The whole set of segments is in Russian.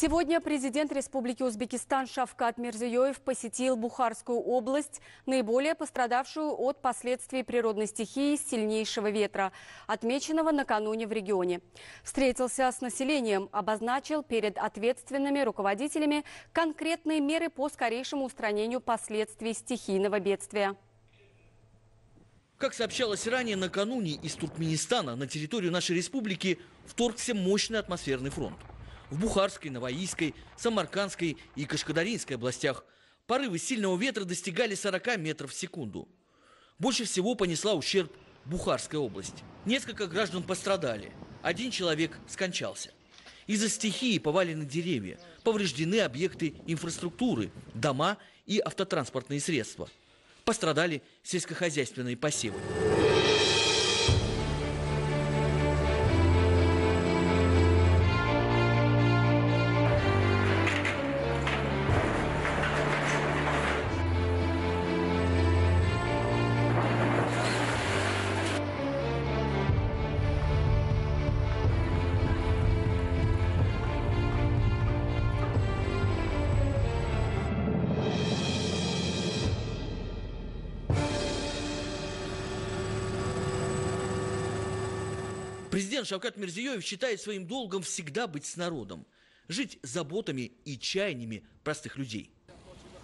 Сегодня президент Республики Узбекистан Шавкат Мирзиёев посетил Бухарскую область, наиболее пострадавшую от последствий природной стихии сильнейшего ветра, отмеченного накануне в регионе. Встретился с населением, обозначил перед ответственными руководителями конкретные меры по скорейшему устранению последствий стихийного бедствия. Как сообщалось ранее, накануне из Туркменистана на территорию нашей республики вторгся мощный атмосферный фронт в Бухарской, Новоийской, Самаркандской и Кашкадаринской областях. Порывы сильного ветра достигали 40 метров в секунду. Больше всего понесла ущерб Бухарская область. Несколько граждан пострадали. Один человек скончался. Из-за стихии повалены деревья, повреждены объекты инфраструктуры, дома и автотранспортные средства. Пострадали сельскохозяйственные посевы. Президент Шавкат Мирзиёев считает своим долгом всегда быть с народом, жить заботами и чаяниями простых людей.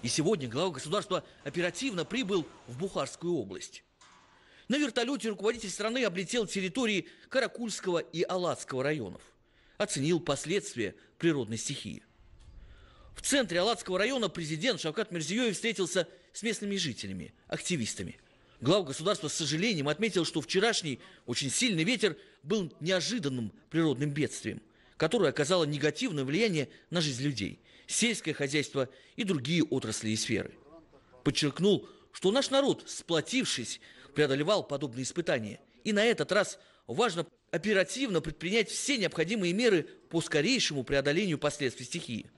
И сегодня глава государства оперативно прибыл в Бухарскую область. На вертолете руководитель страны облетел территории Каракульского и Алатского районов. Оценил последствия природной стихии. В центре Алатского района президент Шавкат Мирзиёев встретился с местными жителями, активистами – Глав государства с сожалением отметил, что вчерашний очень сильный ветер был неожиданным природным бедствием, которое оказало негативное влияние на жизнь людей, сельское хозяйство и другие отрасли и сферы. Подчеркнул, что наш народ, сплотившись, преодолевал подобные испытания. И на этот раз важно оперативно предпринять все необходимые меры по скорейшему преодолению последствий стихии.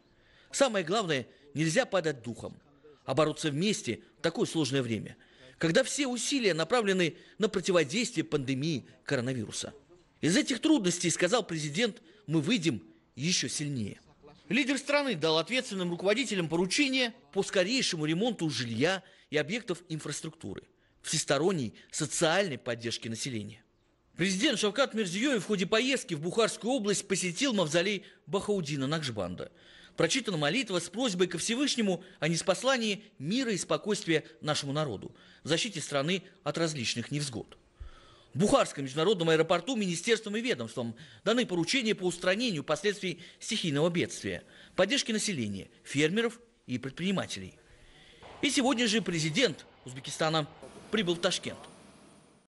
Самое главное, нельзя падать духом, а бороться вместе в такое сложное время – когда все усилия направлены на противодействие пандемии коронавируса. Из этих трудностей, сказал президент, мы выйдем еще сильнее. Лидер страны дал ответственным руководителям поручение по скорейшему ремонту жилья и объектов инфраструктуры, всесторонней социальной поддержки населения. Президент Шавкат Мирзиёев в ходе поездки в Бухарскую область посетил мавзолей Бахаудина Накшбанда – прочитана молитва с просьбой ко Всевышнему о неспослании мира и спокойствия нашему народу, защите страны от различных невзгод. В Бухарском международном аэропорту министерством и ведомством даны поручения по устранению последствий стихийного бедствия, поддержке населения, фермеров и предпринимателей. И сегодня же президент Узбекистана прибыл в Ташкент –